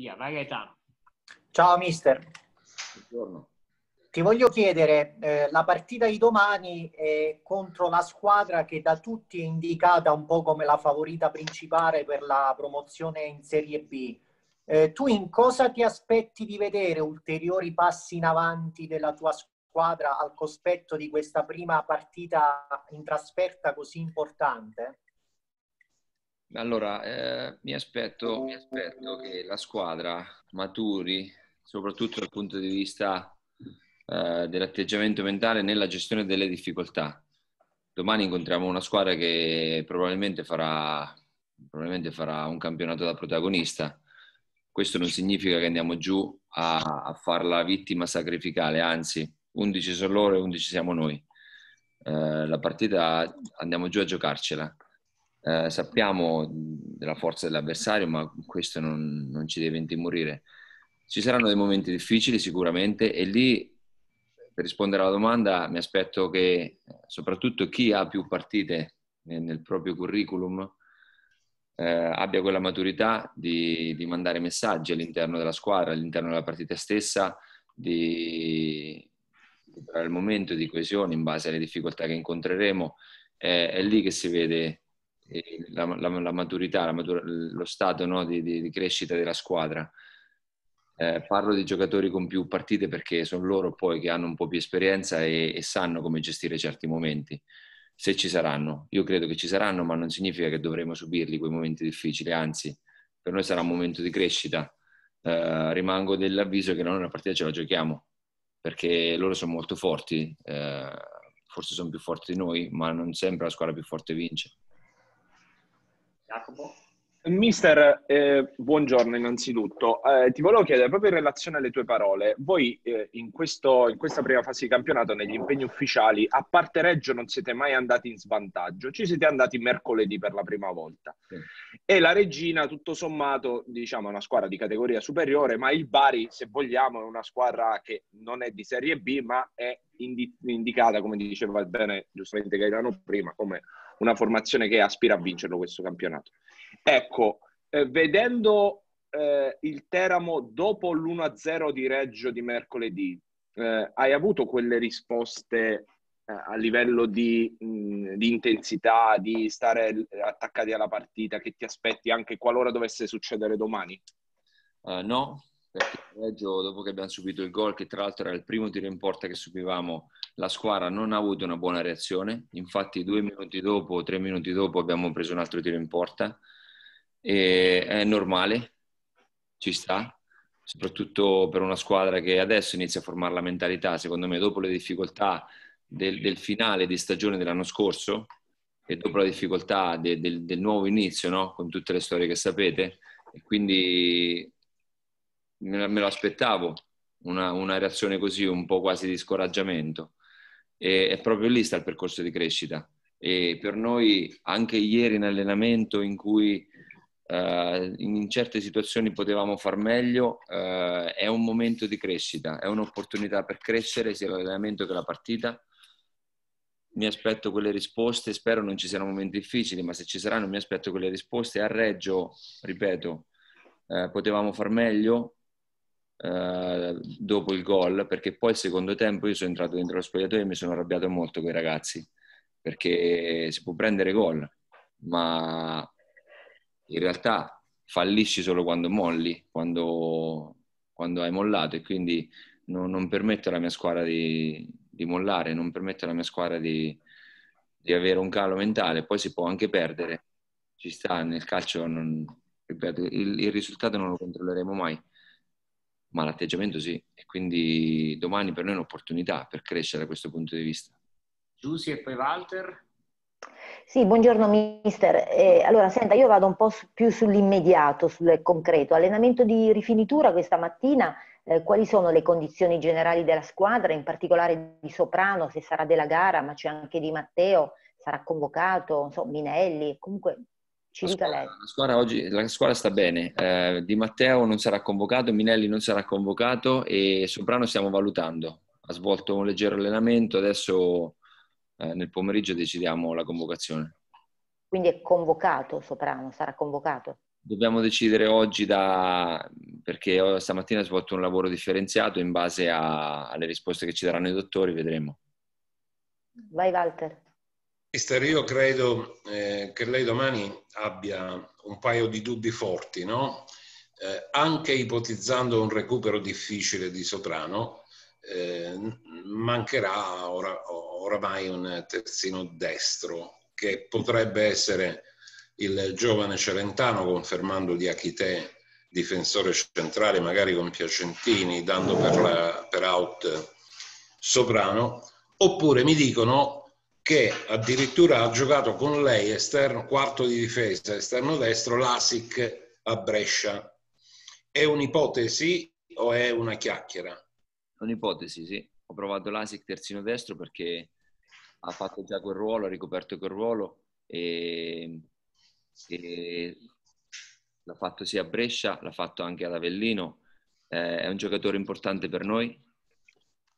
Via, vai Gaetano. Ciao mister. Buongiorno. Ti voglio chiedere, eh, la partita di domani è contro la squadra che da tutti è indicata un po' come la favorita principale per la promozione in Serie B. Eh, tu in cosa ti aspetti di vedere ulteriori passi in avanti della tua squadra al cospetto di questa prima partita in trasferta così importante? Allora, eh, mi, aspetto, mi, aspetto, che la squadra maturi, soprattutto dal punto di vista eh, dell'atteggiamento mentale nella gestione delle difficoltà. Domani incontriamo una squadra che probabilmente farà, probabilmente farà un campionato da protagonista. Questo non significa che andiamo giù a, a farla vittima sacrificale, anzi, 11 sono loro e 11 siamo noi. Eh, la partita andiamo giù a giocarcela eh, sappiamo della forza dell'avversario, ma questo non, non, ci deve intimorire. Ci saranno dei momenti difficili sicuramente e lì, per rispondere alla domanda, mi aspetto che soprattutto chi ha più partite nel, nel proprio curriculum eh, abbia quella maturità di, di mandare messaggi all'interno della squadra, all'interno della partita stessa, di recuperare il momento di coesione in base alle difficoltà che incontreremo. È, eh, è lì che si vede la, la, la maturità, matura, lo stato no, di, di, di, crescita della squadra. Eh, parlo di giocatori con più partite perché sono loro poi che hanno un po' più esperienza e, e, sanno come gestire certi momenti, se ci saranno. Io credo che ci saranno, ma non significa che dovremo subirli quei momenti difficili, anzi, per noi sarà un momento di crescita. Eh, rimango dell'avviso che noi una partita ce la giochiamo, perché loro sono molto forti, eh, forse sono più forti di noi, ma non sempre la squadra più forte vince. Jacopo. Mister, eh, buongiorno innanzitutto. Eh, ti volevo chiedere, proprio in relazione alle tue parole, voi eh, in, questo, in, questa prima fase di campionato, negli impegni ufficiali, a parte Reggio non siete mai andati in svantaggio, ci siete andati mercoledì per la prima volta. Sì. E la Regina, tutto sommato, diciamo, è una squadra di categoria superiore, ma il Bari, se vogliamo, è una squadra che non è di Serie B, ma è indi- indicata, come diceva bene giustamente Gaetano prima, come una formazione che aspira a vincerlo questo campionato. Ecco, eh, vedendo eh, il Teramo dopo l'1-0 di Reggio di mercoledì, eh, hai avuto quelle risposte eh, a livello di, mh, di, intensità, di stare attaccati alla partita, che ti aspetti anche qualora dovesse succedere domani? Uh, no, perché il Reggio, dopo che abbiamo subito il gol, che tra l'altro era il primo tiro in porta che subivamo, la squadra non ha avuto una buona reazione. Infatti, due minuti dopo, tre minuti dopo, abbiamo preso un altro tiro in porta. E è normale, ci sta, soprattutto per una squadra che adesso inizia a formare la mentalità. Secondo me, dopo le difficoltà del, del finale di stagione dell'anno scorso e dopo la difficoltà de, del, del, nuovo inizio, no? con tutte le storie che sapete, e quindi me, lo aspettavo, una, una, reazione così, un po' quasi di scoraggiamento. E, è proprio lì sta il percorso di crescita. E per noi, anche ieri in allenamento, in cui Uh, in certe situazioni potevamo far meglio, uh, è un momento di crescita, è un'opportunità per crescere sia l'allenamento che la partita. Mi aspetto quelle risposte, spero non ci siano momenti difficili, ma se ci saranno mi aspetto quelle risposte. A Reggio, ripeto, uh, potevamo far meglio, eh, dopo il gol, perché poi il secondo tempo io sono entrato dentro lo spogliatoio e mi sono arrabbiato molto con i ragazzi, perché si può prendere gol, ma in realtà fallisci solo quando molli, quando, quando hai mollato e quindi non, non permette alla mia squadra di, di, mollare, non permetto alla mia squadra di, di avere un calo mentale, poi si può anche perdere, ci sta nel calcio, non, ripeto, il, il risultato non lo controlleremo mai ma l'atteggiamento sì. E quindi domani per noi è un'opportunità per crescere da questo punto di vista. Giussi e poi Walter. Sì, buongiorno mister. Eh, allora, senta, io vado un po' su, più sull'immediato, sul concreto. Allenamento di rifinitura questa mattina, eh, quali sono le condizioni generali della squadra, in particolare di Soprano, se sarà della gara, ma c'è anche Di Matteo, sarà convocato, non so, Minelli, comunque la squadra, la, squadra oggi, la squadra, sta bene, eh, Di Matteo non sarà convocato, Minelli non sarà convocato e Soprano stiamo valutando. Ha svolto un leggero allenamento, adesso eh, nel pomeriggio decidiamo la convocazione. Quindi è convocato Soprano, sarà convocato? Dobbiamo decidere oggi da... perché stamattina ha svolto un lavoro differenziato in base a... alle risposte che ci daranno i dottori, vedremo. Vai Walter. Mister, io credo eh, che lei domani abbia un paio di dubbi forti, no? eh, anche ipotizzando un recupero difficile di Soprano, eh, mancherà ora, oramai un terzino destro che potrebbe essere il giovane Celentano, confermando di Achite difensore centrale, magari con Piacentini, dando per, la, per out Soprano, oppure mi dicono che addirittura ha giocato con lei esterno quarto di difesa, esterno destro, l'ASIC a Brescia. È un'ipotesi o è una chiacchiera? un'ipotesi, sì. Ho provato l'ASIC terzino destro perché ha fatto già quel ruolo, ha ricoperto quel ruolo e, e l'ha fatto sia a Brescia, l'ha fatto anche ad Avellino. Eh, è un giocatore importante per noi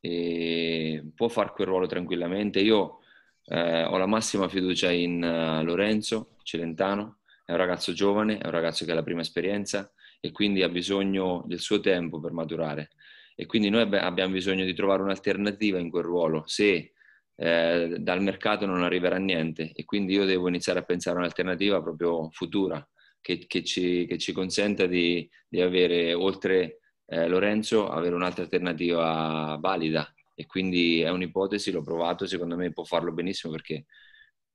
e può fare quel ruolo tranquillamente. Io eh, ho la massima fiducia in uh, Lorenzo Celentano, è un ragazzo giovane, è un ragazzo che ha la prima esperienza e quindi ha bisogno del suo tempo per maturare. E quindi noi ab- abbiamo bisogno di trovare un'alternativa in quel ruolo. Se eh, dal mercato non arriverà niente e quindi io devo iniziare a pensare a un'alternativa proprio futura che, che, ci, che ci, consenta di, di avere oltre eh, Lorenzo, avere un'altra alternativa valida e quindi è un'ipotesi, l'ho provato, secondo me può farlo benissimo perché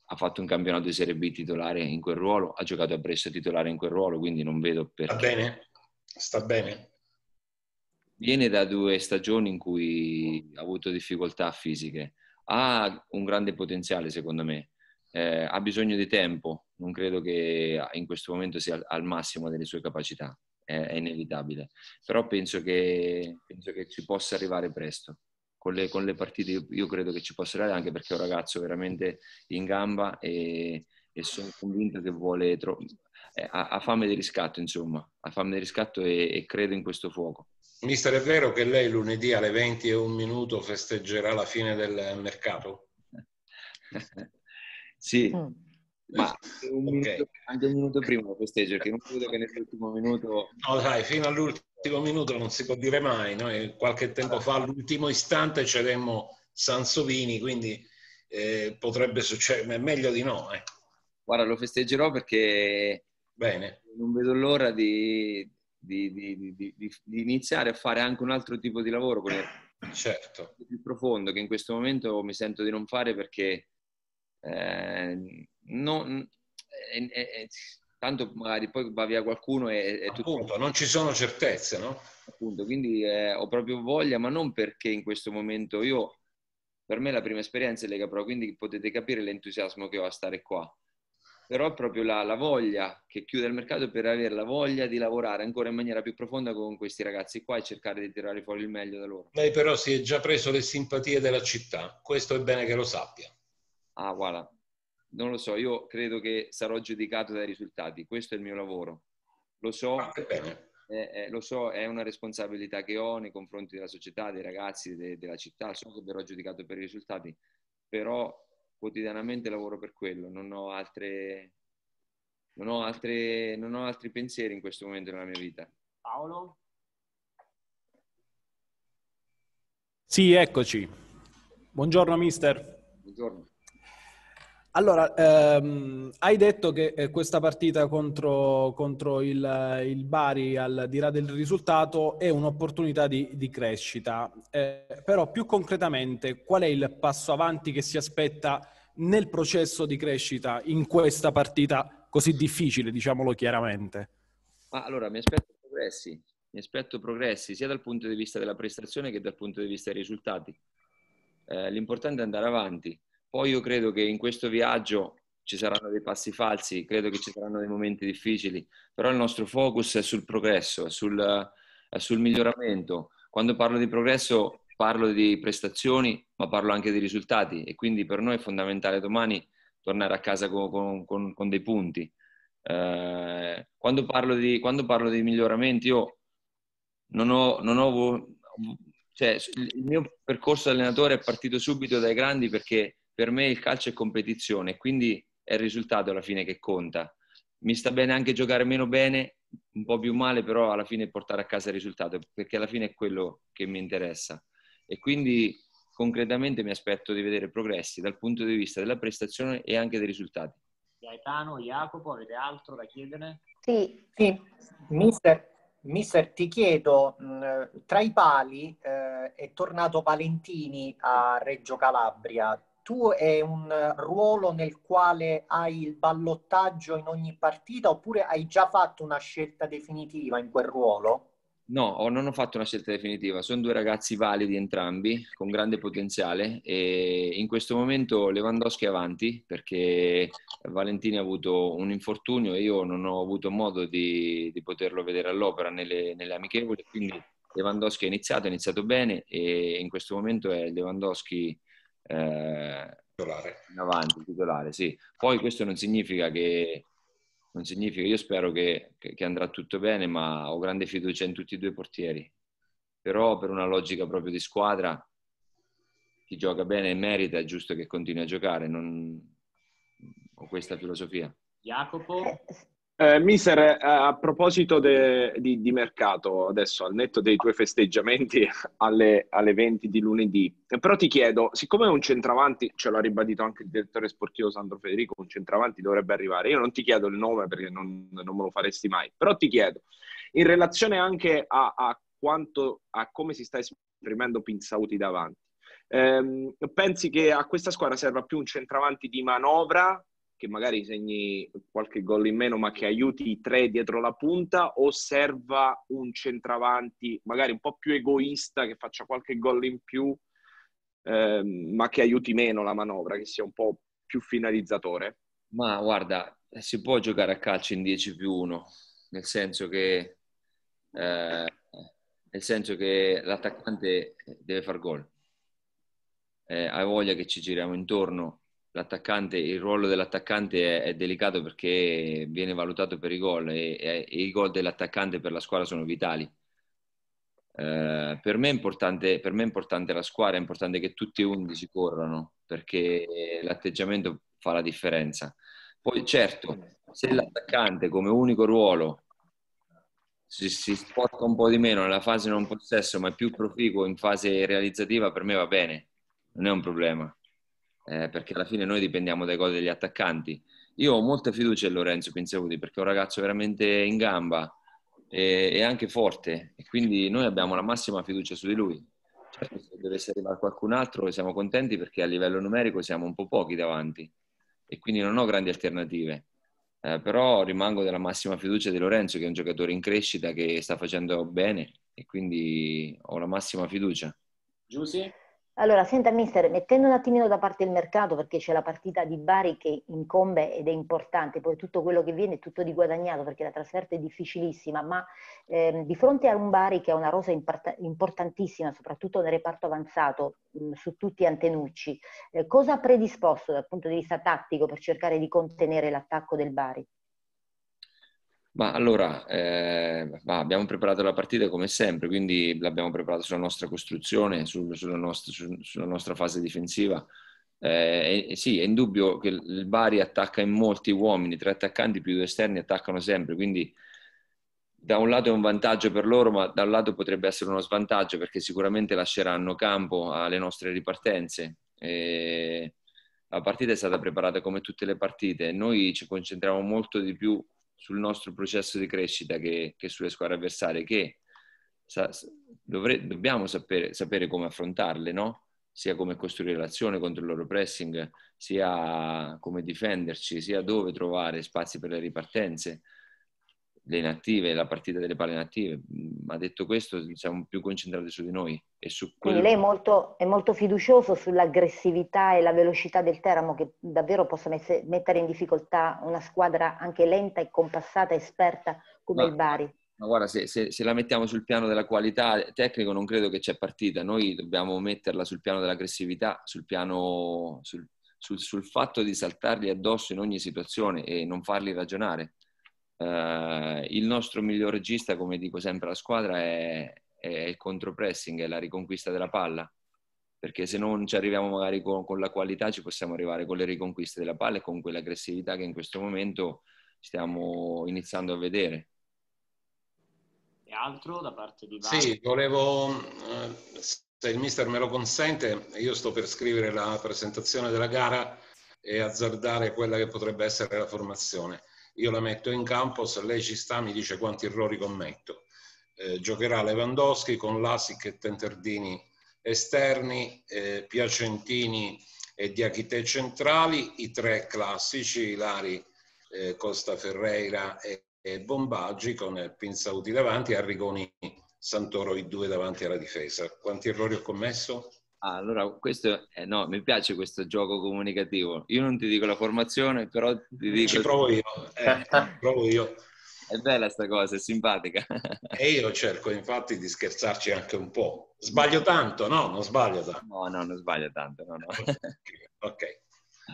ha fatto un campionato di Serie B titolare in quel ruolo, ha giocato a Brescia titolare in quel ruolo, quindi non vedo perché. Sta bene, sta bene. Viene da due stagioni in cui ha avuto difficoltà fisiche, ha un grande potenziale secondo me, eh, ha bisogno di tempo, non credo che in questo momento sia al massimo delle sue capacità, è, inevitabile, però penso che, penso che ci possa arrivare presto con le, con le partite io, io, credo che ci possa dare anche perché è un ragazzo veramente in gamba e, e sono convinto che vuole tro- eh, ha, ha, fame di riscatto insomma ha fame di riscatto e, e credo in questo fuoco Mister è vero che lei lunedì alle 20 e un minuto festeggerà la fine del mercato? sì mm. Ma un okay. minuto, anche un minuto prima lo festeggio, perché non credo che nell'ultimo minuto... No dai, fino all'ultimo l'ultimo minuto non si può dire mai, noi qualche tempo fa all'ultimo istante cedemmo Sansovini, quindi eh, potrebbe succedere, ma è meglio di no. Eh. Guarda, lo festeggerò perché Bene. non vedo l'ora di, di, di, di, iniziare a fare anche un altro tipo di lavoro, quello certo. più profondo, che in questo momento mi sento di non fare perché eh, non, tanto magari poi va via qualcuno e, e tutto. Appunto, non ci sono certezze, no? Appunto, quindi eh, ho proprio voglia, ma non perché in questo momento io, per me la prima esperienza è Lega Pro, quindi potete capire l'entusiasmo che ho a stare qua. Però è proprio la, la voglia che chiude il mercato per avere la voglia di lavorare ancora in maniera più profonda con questi ragazzi qua e cercare di tirare fuori il meglio da loro. Lei però si è già preso le simpatie della città, questo è bene che lo sappia. Ah, guarda, non lo so, io credo che sarò giudicato dai risultati, questo è il mio lavoro. Lo so, ah, eh, eh, lo so, è una responsabilità che ho nei confronti della società, dei ragazzi, de- della città, so che verrò giudicato per i risultati, però quotidianamente lavoro per quello, non ho altre, non ho, altre, non ho altri pensieri in questo momento nella mia vita. Paolo? Sì, eccoci. Buongiorno mister. Buongiorno. Allora, ehm, hai detto che eh, questa partita contro, contro il, eh, il, Bari, al di là del risultato, è un'opportunità di, di crescita. Eh, però più concretamente, qual è il passo avanti che si aspetta nel processo di crescita in questa partita così difficile, diciamolo chiaramente? Ah, allora, mi aspetto progressi, mi aspetto progressi sia dal punto di vista della prestazione che dal punto di vista dei risultati. Eh, l'importante è andare avanti, poi io credo che in questo viaggio ci saranno dei passi falsi, credo che ci saranno dei momenti difficili, però il nostro focus è sul progresso, è sul, è sul miglioramento. Quando parlo di progresso parlo di prestazioni, ma parlo anche di risultati e quindi per noi è fondamentale domani tornare a casa con, con, con, con dei punti. Eh, quando, parlo di, quando, parlo di, miglioramenti, io non ho, non ho cioè, il mio percorso allenatore è partito subito dai grandi perché per me il calcio è competizione, quindi è il risultato alla fine che conta. Mi sta bene anche giocare meno bene, un po' più male, però alla fine portare a casa il risultato, perché alla fine è quello che mi interessa. E quindi concretamente mi aspetto di vedere progressi dal punto di vista della prestazione e anche dei risultati. Gaetano, Jacopo, avete altro da chiedere? Sì, sì. Mister, Mister, ti chiedo, tra i pali eh, è tornato Valentini a Reggio Calabria, tu è un ruolo nel quale hai il ballottaggio in ogni partita oppure hai già fatto una scelta definitiva in quel ruolo? No, non ho fatto una scelta definitiva, sono due ragazzi validi entrambi, con grande potenziale e in questo momento Lewandowski è avanti perché Valentini ha avuto un infortunio e io non ho avuto modo di, di poterlo vedere all'opera nelle, nelle amichevoli, quindi Lewandowski è iniziato, è iniziato bene e in questo momento è Lewandowski eh, titolare. in avanti, titolare, sì. Poi questo non significa che, non significa, io spero che, che andrà tutto bene, ma ho grande fiducia in tutti e due i portieri. Però per una logica proprio di squadra, chi gioca bene e merita, è giusto che continui a giocare. Non... Ho questa filosofia. Jacopo? Eh, eh, Miser, eh, a proposito de, di, di, mercato, adesso al netto dei tuoi festeggiamenti alle, alle 20 di lunedì, però ti chiedo, siccome un centravanti, ce l'ha ribadito anche il direttore sportivo Sandro Federico, un centravanti dovrebbe arrivare, io non ti chiedo il nome perché non, non me lo faresti mai, però ti chiedo, in relazione anche a, a, quanto, a come si sta esprimendo Pinsauti davanti, ehm, pensi che a questa squadra serva più un centravanti di manovra che magari segni qualche gol in meno, ma che aiuti i tre dietro la punta, o serva un centravanti magari un po' più egoista che faccia qualche gol in più, eh, ma che aiuti meno la manovra, che sia un po' più finalizzatore? Ma guarda, si può giocare a calcio in 10 più 1, nel senso che, eh, nel senso che l'attaccante deve far gol. Eh, ha voglia che ci giriamo intorno, l'attaccante, il ruolo dell'attaccante è, è, delicato perché viene valutato per i gol e, e, e, i gol dell'attaccante per la squadra sono vitali. Eh, per, me per, me è importante la squadra, è importante che tutti e 11 corrano perché l'atteggiamento fa la differenza. Poi certo, se l'attaccante come unico ruolo si, si sporca un po' di meno nella fase non possesso ma è più proficuo in fase realizzativa, per me va bene, non è un problema eh, perché alla fine noi dipendiamo dai gol degli attaccanti. Io ho molta fiducia in Lorenzo Pinzaudi perché è un ragazzo veramente in gamba e, e, anche forte e quindi noi abbiamo la massima fiducia su di lui. Certo, se dovesse arrivare qualcun altro siamo contenti perché a livello numerico siamo un po' pochi davanti e quindi non ho grandi alternative. Eh, però rimango della massima fiducia di Lorenzo che è un giocatore in crescita che sta facendo bene e quindi ho la massima fiducia. Giuseppe? Allora, senta mister, mettendo un attimino da parte il mercato, perché c'è la partita di Bari che incombe ed è importante, poi tutto quello che viene è tutto di guadagnato, perché la trasferta è difficilissima, ma ehm, di fronte a un Bari che ha una rosa importantissima, soprattutto nel reparto avanzato, mh, su tutti i Antenucci, eh, cosa ha predisposto dal punto di vista tattico per cercare di contenere l'attacco del Bari? Ma allora, eh, ma abbiamo preparato la partita come sempre, quindi l'abbiamo preparata sulla nostra costruzione, sul, sulla, nostra, su, sulla, nostra, fase difensiva. Eh, sì, è indubbio che il Bari attacca in molti uomini, tre attaccanti più due esterni attaccano sempre, quindi da un lato è un vantaggio per loro, ma da un lato potrebbe essere uno svantaggio perché sicuramente lasceranno campo alle nostre ripartenze. E la partita è stata preparata come tutte le partite, noi ci concentriamo molto di più sul nostro processo di crescita che, che sulle squadre avversarie, che sa, dovre, dobbiamo sapere, sapere, come affrontarle, no? sia come costruire l'azione contro il loro pressing, sia come difenderci, sia dove trovare spazi per le ripartenze le native, la partita delle palle native. Ma mm, detto questo, siamo più concentrati su di noi e su quello. Quindi lei è molto, è molto fiducioso sull'aggressività e la velocità del Teramo, che davvero possa messe, mettere in difficoltà una squadra anche lenta e compassata, esperta come ma, il Bari. Ma guarda, se, se, se, la mettiamo sul piano della qualità tecnico, non credo che c'è partita. Noi dobbiamo metterla sul piano dell'aggressività, sul piano. Sul, sul, sul fatto di saltarli addosso in ogni situazione e non farli ragionare eh, il nostro miglior regista, come dico sempre alla squadra, è, è il contropressing, è la riconquista della palla. Perché se non ci arriviamo magari con, con, la qualità, ci possiamo arrivare con le riconquiste della palla e con quell'aggressività che in questo momento stiamo iniziando a vedere. E altro da parte di Vale? Sì, volevo, eh, se il mister me lo consente, io sto per scrivere la presentazione della gara e azzardare quella che potrebbe essere la formazione io la metto in campo, se lei ci sta mi dice quanti errori commetto. Eh, giocherà Lewandowski con Lasic e Tenterdini esterni, eh, Piacentini e Diachite centrali, i tre classici, Ilari, eh, Costa Ferreira e, e Bombaggi con eh, Pinzauti davanti, Arrigoni Santoro i due davanti alla difesa. Quanti errori ho commesso? allora, questo eh, no, mi piace questo gioco comunicativo. Io non ti dico la formazione, però ti dico... Eh, ci provo io, eh, provo io. È bella sta cosa, è simpatica. e io cerco infatti di scherzarci anche un po'. Sbaglio tanto, no? Non sbaglio tanto. No, no, non sbaglio tanto. No, no. ok,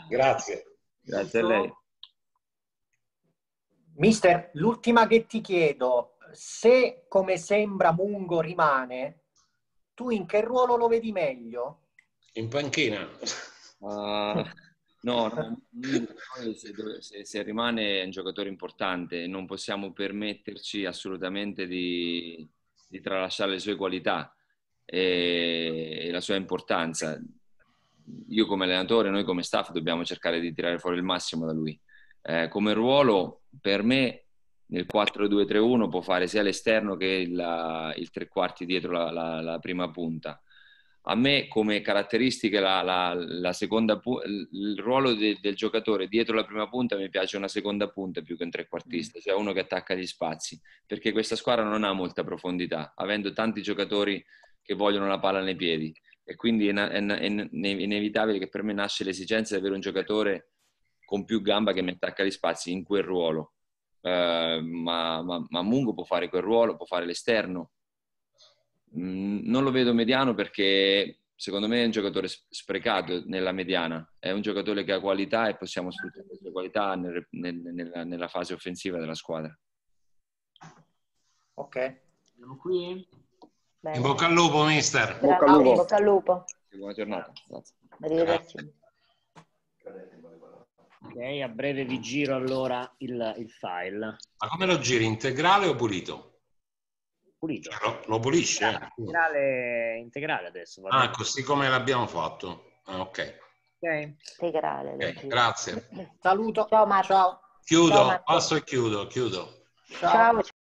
grazie. Grazie a lei. Mister, l'ultima che ti chiedo, se come sembra Mungo rimane, tu in che ruolo lo vedi meglio? In panchina. Uh, no, se, se, se, rimane un giocatore importante, non possiamo permetterci assolutamente di, di tralasciare le sue qualità e, e la sua importanza. Io come allenatore, noi come staff dobbiamo cercare di tirare fuori il massimo da lui. Eh, come ruolo, per me, nel 4-2-3-1 può fare sia l'esterno che il, il tre quarti dietro la, la, la, prima punta. A me come caratteristiche la, seconda, il ruolo de, del giocatore dietro la prima punta mi piace una seconda punta più che un trequartista, cioè uno che attacca gli spazi, perché questa squadra non ha molta profondità, avendo tanti giocatori che vogliono la palla nei piedi e quindi è, è, è inevitabile che per me nasce l'esigenza di avere un giocatore con più gamba che mi attacca gli spazi in quel ruolo eh, ma, ma, ma, Mungo può fare quel ruolo, può fare l'esterno. Mm, non lo vedo mediano perché secondo me è un giocatore sprecato nella mediana, è un giocatore che ha qualità e possiamo sfruttare queste qualità nel, nel, nella, nella, fase offensiva della squadra. Ok. Siamo qui? Bene. In bocca al lupo, mister. Bocca al lupo. In bocca al lupo. Buona giornata. Grazie. Arrivederci. Ok, a breve vi giro allora il, il file. Ma come lo giri? Integrale o pulito? Pulito. Cioè, lo, lo, pulisce? Eh? Integrale, integrale, integrale adesso. Va ah, così come l'abbiamo fatto. Ah, ok. okay. Integrale. Okay, grazie. Saluto. Ciao Marco. Ciao. Chiudo, ciao, Marco. passo e chiudo, chiudo. Ciao, ciao.